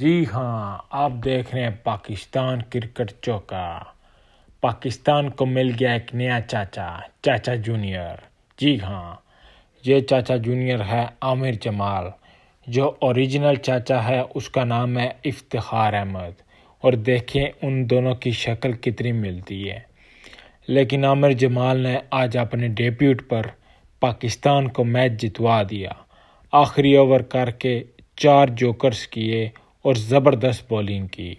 जी हाँ आप देख रहे हैं पाकिस्तान क्रिकेट चौका पाकिस्तान को मिल गया एक नया चाचा चाचा जूनियर जी हाँ ये चाचा जूनियर है आमिर जमाल जो ओरिजिनल चाचा है उसका नाम है इफ्तार अहमद और देखें उन दोनों की शक्ल कितनी मिलती है लेकिन आमिर जमाल ने आज अपने डेब्यूट पर पाकिस्तान को मैच जितवा दिया आखिरी ओवर करके चार जोकर्स किए और ज़बरदस्त बॉलिंग की